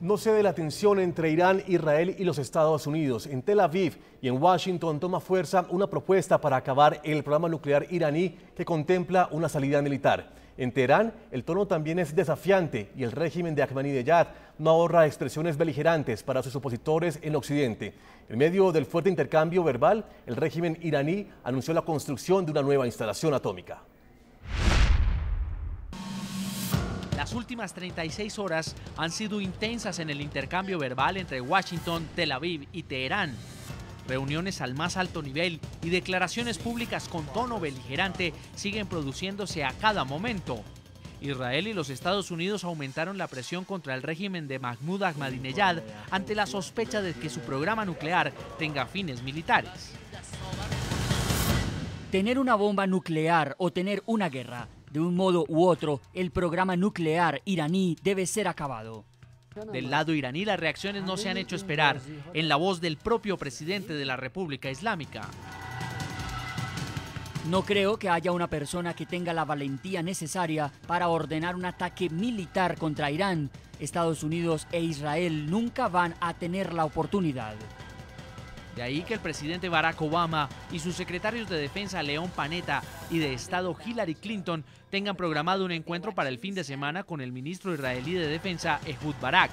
No se cede la tensión entre Irán, Israel y los Estados Unidos. En Tel Aviv y en Washington toma fuerza una propuesta para acabar el programa nuclear iraní que contempla una salida militar. En Teherán, el tono también es desafiante y el régimen de Ahmadinejad no ahorra expresiones beligerantes para sus opositores en Occidente. En medio del fuerte intercambio verbal, el régimen iraní anunció la construcción de una nueva instalación atómica. Las últimas 36 horas han sido intensas en el intercambio verbal entre Washington, Tel Aviv y Teherán. Reuniones al más alto nivel y declaraciones públicas con tono beligerante siguen produciéndose a cada momento. Israel y los Estados Unidos aumentaron la presión contra el régimen de Mahmoud Ahmadinejad ante la sospecha de que su programa nuclear tenga fines militares. Tener una bomba nuclear o tener una guerra de un modo u otro, el programa nuclear iraní debe ser acabado. Del lado iraní las reacciones no se han hecho esperar, en la voz del propio presidente de la República Islámica. No creo que haya una persona que tenga la valentía necesaria para ordenar un ataque militar contra Irán. Estados Unidos e Israel nunca van a tener la oportunidad. De ahí que el presidente Barack Obama y sus secretarios de Defensa León Panetta y de Estado Hillary Clinton tengan programado un encuentro para el fin de semana con el ministro israelí de Defensa Ehud Barak.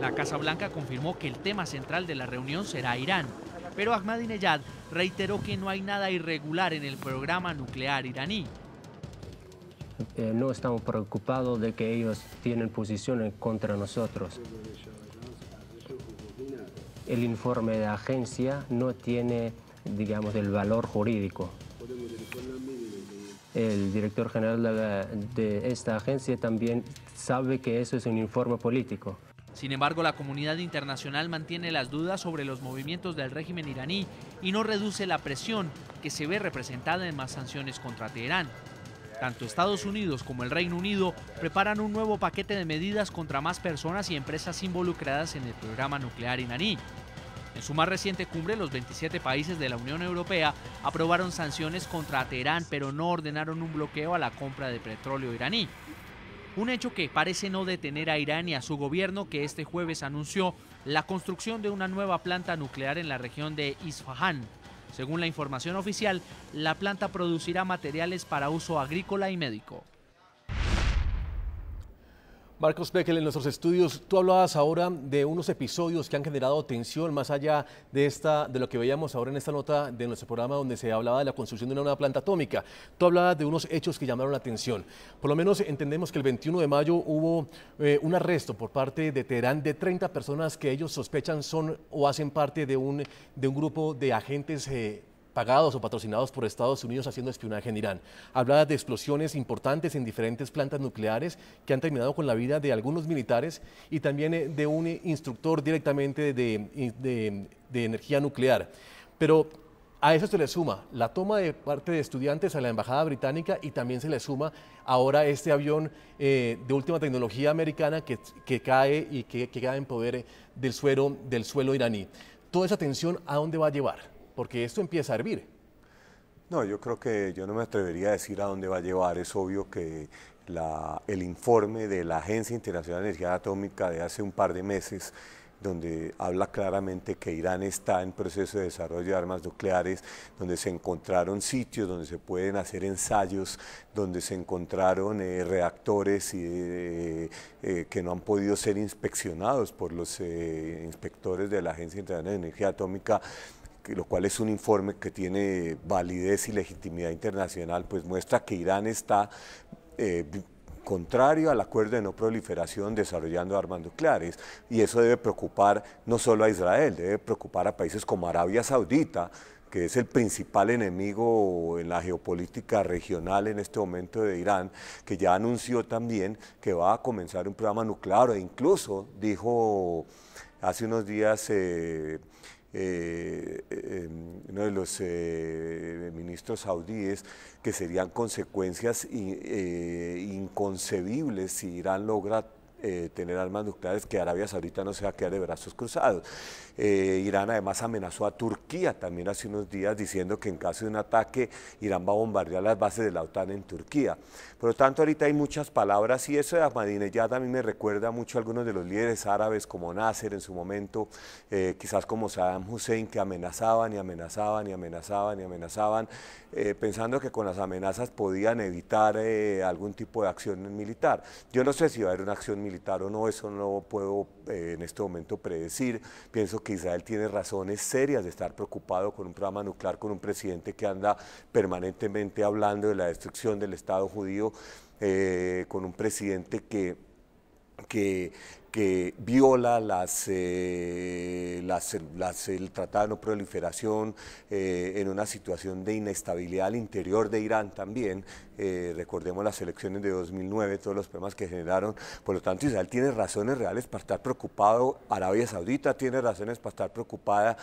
La Casa Blanca confirmó que el tema central de la reunión será Irán, pero Ahmadinejad reiteró que no hay nada irregular en el programa nuclear iraní. Eh, no estamos preocupados de que ellos tienen posiciones contra nosotros el informe de agencia no tiene, digamos, el valor jurídico. El director general de, de esta agencia también sabe que eso es un informe político. Sin embargo, la comunidad internacional mantiene las dudas sobre los movimientos del régimen iraní y no reduce la presión que se ve representada en más sanciones contra Teherán. Tanto Estados Unidos como el Reino Unido preparan un nuevo paquete de medidas contra más personas y empresas involucradas en el programa nuclear iraní. En su más reciente cumbre, los 27 países de la Unión Europea aprobaron sanciones contra Teherán, pero no ordenaron un bloqueo a la compra de petróleo iraní. Un hecho que parece no detener a Irán y a su gobierno que este jueves anunció la construcción de una nueva planta nuclear en la región de Isfahan, según la información oficial, la planta producirá materiales para uso agrícola y médico. Marcos Beckel, en nuestros estudios, tú hablabas ahora de unos episodios que han generado tensión más allá de, esta, de lo que veíamos ahora en esta nota de nuestro programa donde se hablaba de la construcción de una nueva planta atómica. Tú hablabas de unos hechos que llamaron la atención. Por lo menos entendemos que el 21 de mayo hubo eh, un arresto por parte de Teherán de 30 personas que ellos sospechan son o hacen parte de un, de un grupo de agentes eh, pagados o patrocinados por Estados Unidos haciendo espionaje en Irán. Hablaba de explosiones importantes en diferentes plantas nucleares que han terminado con la vida de algunos militares y también eh, de un instructor directamente de, energía nuclear. Pero a eso se le suma la toma de parte de estudiantes a la Embajada Británica y también se le suma ahora este avión eh, de última tecnología americana que, cae y que, queda en poder eh, del suelo iraní. Toda esa tensión, ¿a dónde va a llevar? Porque esto empieza a hervir. No, yo creo que yo no me atrevería a decir a dónde va a llevar. Es obvio que el informe de la Agencia Internacional de Energía Atómica de hace un par de meses donde habla claramente que Irán está en proceso de desarrollo de armas nucleares, donde se encontraron sitios donde se pueden hacer ensayos, donde se encontraron eh, reactores eh, eh, que no han podido ser inspeccionados por los inspectores de la Agencia Internacional de Energía Atómica, lo cual es un informe que tiene validez y legitimidad internacional, pues muestra que Irán está eh, contrario al acuerdo de no proliferación desarrollando armas nucleares. Y eso debe preocupar no solo a Israel, debe preocupar a países como Arabia Saudita, que es el principal enemigo en la geopolítica regional en este momento de Irán, que ya anunció también que va a comenzar un programa nuclear e incluso dijo hace unos días... Eh, eh, eh, em, uno de los eh, ministros saudíes que serían consecuencias inconcebibles si Irán logra eh, tener armas nucleares, que Arabia Saudita no se va a quedar de brazos cruzados. Eh, Irán además amenazó a Turquía también hace unos días diciendo que en caso de un ataque Irán va a bombardear las bases de la OTAN en Turquía. Por lo tanto, ahorita hay muchas palabras y eso de Ahmadinejad a mí me recuerda mucho a algunos de los líderes árabes como Nasser en su momento, eh, quizás como Saddam Hussein, que amenazaban y amenazaban y amenazaban y amenazaban, pensando que con las amenazas podían evitar algún tipo de acción militar. Yo no sé si va a haber una acción militar o no, eso no puedo eh, en este momento predecir. Pienso que Israel tiene razones serias de estar preocupado con un programa nuclear, con un presidente que anda permanentemente hablando de la destrucción del Estado judío, eh, con un presidente que que, viola eh, las, el Tratado de No Proliferación eh, en una situación de inestabilidad al interior de Irán también. Eh, recordemos las elecciones de 2009, todos los problemas que generaron. Por lo tanto, Israel tiene razones reales para estar preocupado, Arabia Saudita tiene razones para estar preocupada,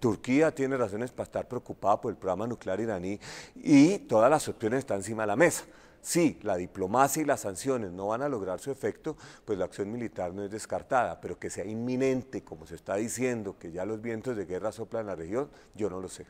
Turquía tiene razones para estar preocupada por el programa nuclear iraní y todas las opciones están encima de la mesa. Si la diplomacia y las sanciones no van a lograr su efecto, pues la acción militar no es descartada, pero que sea inminente, como se está diciendo, que ya los vientos de guerra soplan en la región, yo no lo sé.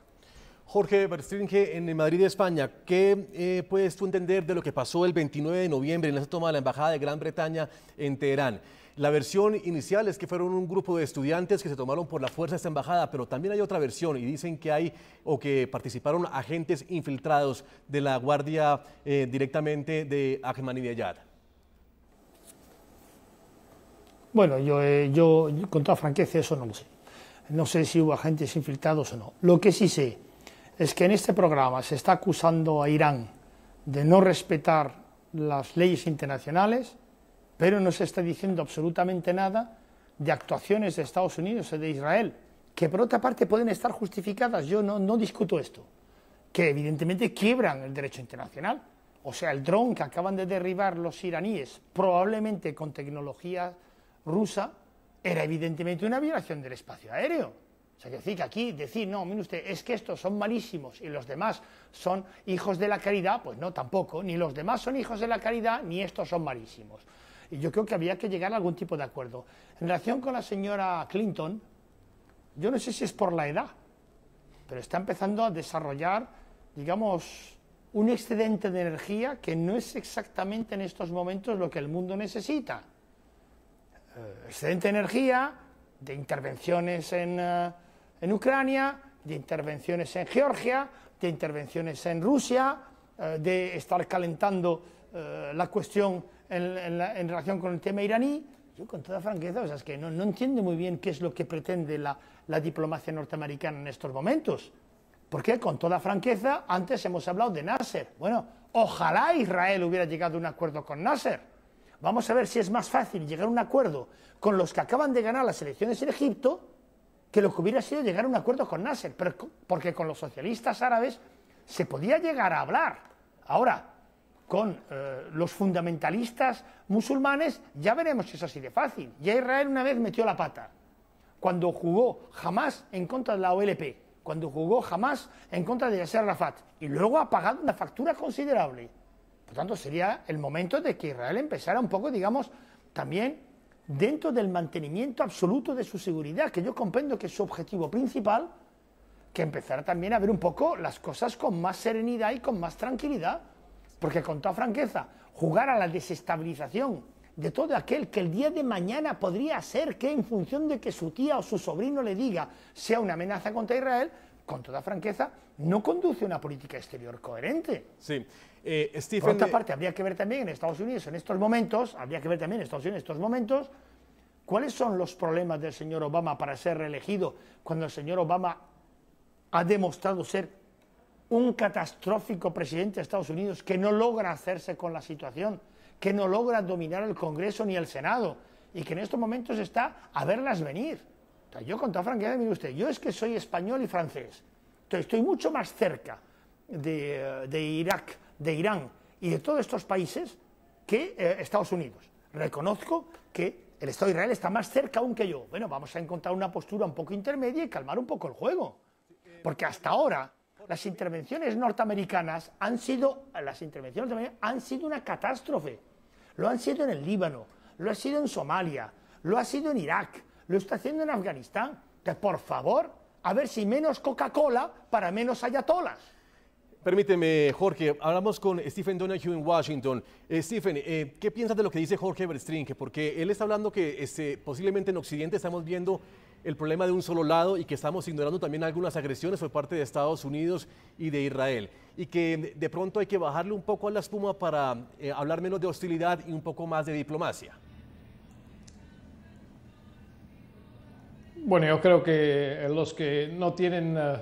Jorge Berstringe, en Madrid, España, ¿qué eh, puedes tú entender de lo que pasó el 29 de noviembre en esa toma de la Embajada de Gran Bretaña en Teherán? La versión inicial es que fueron un grupo de estudiantes que se tomaron por la fuerza esta embajada, pero también hay otra versión y dicen que hay o que participaron agentes infiltrados de la Guardia eh, directamente de Ahmadinejad. Bueno, yo, eh, yo con toda franqueza eso no lo sé. No sé si hubo agentes infiltrados o no. Lo que sí sé es que en este programa se está acusando a Irán de no respetar las leyes internacionales pero no se está diciendo absolutamente nada de actuaciones de Estados Unidos o de Israel, que por otra parte pueden estar justificadas, yo no, discuto esto, que evidentemente quiebran el derecho internacional. O sea, el dron que acaban de derribar los iraníes, probablemente con tecnología rusa, era evidentemente una violación del espacio aéreo. O sea, decir que aquí decir, no, mire usted, es que estos son malísimos y los demás son hijos de la caridad, pues no, tampoco, ni los demás son hijos de la caridad, ni estos son malísimos. Y yo creo que había que llegar a algún tipo de acuerdo. En relación con la señora Clinton, yo no sé si es por la edad, pero está empezando a desarrollar, digamos, un excedente de energía que no es exactamente en estos momentos lo que el mundo necesita. Eh, excedente de energía de intervenciones eh, en, Ucrania, de intervenciones en Georgia, de intervenciones en Rusia, eh, de estar calentando la cuestión en, relación con el tema iraní, yo con toda franqueza, es que no, no entiendo muy bien qué es lo que pretende la, diplomacia norteamericana en estos momentos. Porque con toda franqueza, antes hemos hablado de Nasser. Bueno, ojalá Israel hubiera llegado a un acuerdo con Nasser. Vamos a ver si es más fácil llegar a un acuerdo con los que acaban de ganar las elecciones en Egipto que lo que hubiera sido llegar a un acuerdo con Nasser. porque con los socialistas árabes se podía llegar a hablar. Ahora, con eh, los fundamentalistas musulmanes, ya veremos si es así de fácil. Ya Israel una vez metió la pata, cuando jugó jamás en contra de la OLP, cuando jugó jamás en contra de Yasser Rafat y luego ha pagado una factura considerable. Por tanto, sería el momento de que Israel empezara un poco, digamos, también dentro del mantenimiento absoluto de su seguridad, que yo comprendo que es su objetivo principal, que empezara también a ver un poco las cosas con más serenidad y con más tranquilidad. Porque con toda franqueza, jugar a la desestabilización de todo aquel que el día de mañana podría ser que en función de que su tía o su sobrino le diga sea una amenaza contra Israel, con toda franqueza, no conduce una política exterior coherente. Sí. Stephen... Por otra eh, parte, habría que ver también en Estados Unidos en estos momentos, habría que ver también en Estados Unidos en estos momentos, cuáles son los problemas del señor Obama para ser reelegido cuando el señor Obama ha demostrado ser un catastrófico presidente de Estados Unidos que no logra hacerse con la situación, que no logra dominar el Congreso ni el Senado y que en estos momentos está a verlas venir. yo con toda franqueza, mire usted, yo es que soy español y francés, entonces estoy mucho más cerca de, eh, Irak, de Irán y de todos estos países que eh, Estados Unidos. Reconozco que el Estado de Israel está más cerca aún que yo. Bueno, vamos a encontrar una postura un poco intermedia y calmar un poco el juego. Porque hasta ahora las intervenciones norteamericanas han sido, las intervenciones han sido una catástrofe. Lo han sido en el Líbano, lo ha sido en Somalia, lo ha sido en Irak, lo está haciendo en Afganistán. Que por favor, a ver si menos Coca-Cola para menos ayatolas. Permíteme, Jorge, hablamos con Stephen Donahue en Washington. Eh, Stephen, eh, ¿qué piensas de lo que dice Jorge Berstringe? Porque él está hablando que este, posiblemente en Occidente estamos viendo el problema de un solo lado y que estamos ignorando también algunas agresiones por parte de Estados Unidos y de Israel. Y que de pronto hay que bajarle un poco a la espuma para eh, hablar menos de hostilidad y un poco más de diplomacia. Bueno, yo creo que los que no tienen, eh,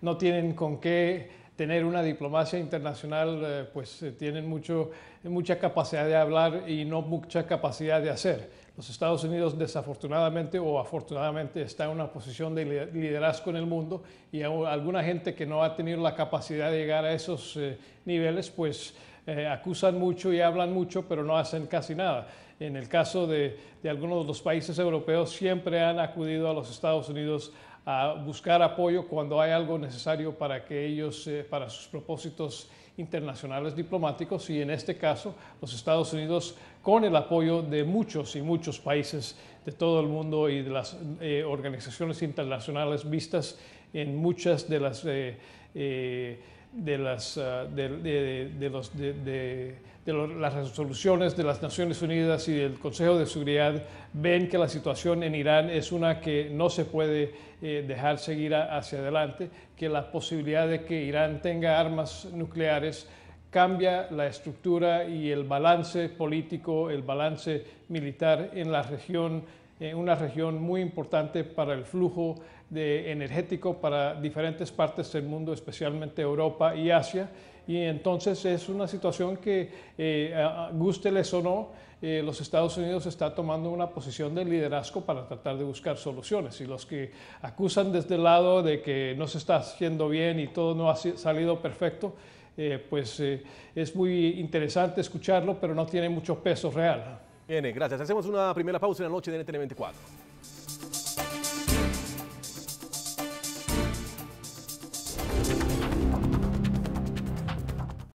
no tienen con qué tener una diplomacia internacional, eh, pues tienen mucho, mucha capacidad de hablar y no mucha capacidad de hacer. Los Estados Unidos desafortunadamente o afortunadamente está en una posición de liderazgo en el mundo y alguna gente que no ha tenido la capacidad de llegar a esos eh, niveles, pues eh, acusan mucho y hablan mucho, pero no hacen casi nada. En el caso de, algunos de los países europeos, siempre han acudido a los Estados Unidos a buscar apoyo cuando hay algo necesario para que ellos, eh, para sus propósitos internacionales diplomáticos y en este caso los Estados Unidos con el apoyo de muchos y muchos países de todo el mundo y de las eh, organizaciones internacionales vistas en muchas de las... Eh, eh, de las, ah, de, de, de las resoluciones de las Naciones Unidas y del Consejo de Seguridad ven que la situación en Irán es una que no se puede eh, dejar seguir hacia adelante, que la posibilidad de que Irán tenga armas nucleares cambia la estructura y el balance político, el balance militar en la región una región muy importante para el flujo de energético para diferentes partes del mundo, especialmente Europa y Asia. Y entonces es una situación que, eh, gústeles o no, eh, los Estados Unidos está tomando una posición de liderazgo para tratar de buscar soluciones. Y los que acusan desde el lado de que no se está haciendo bien y todo no ha salido perfecto, eh, pues eh, es muy interesante escucharlo, pero no tiene mucho peso real. Bien, gracias. Hacemos una primera pausa en la noche de NTN 24.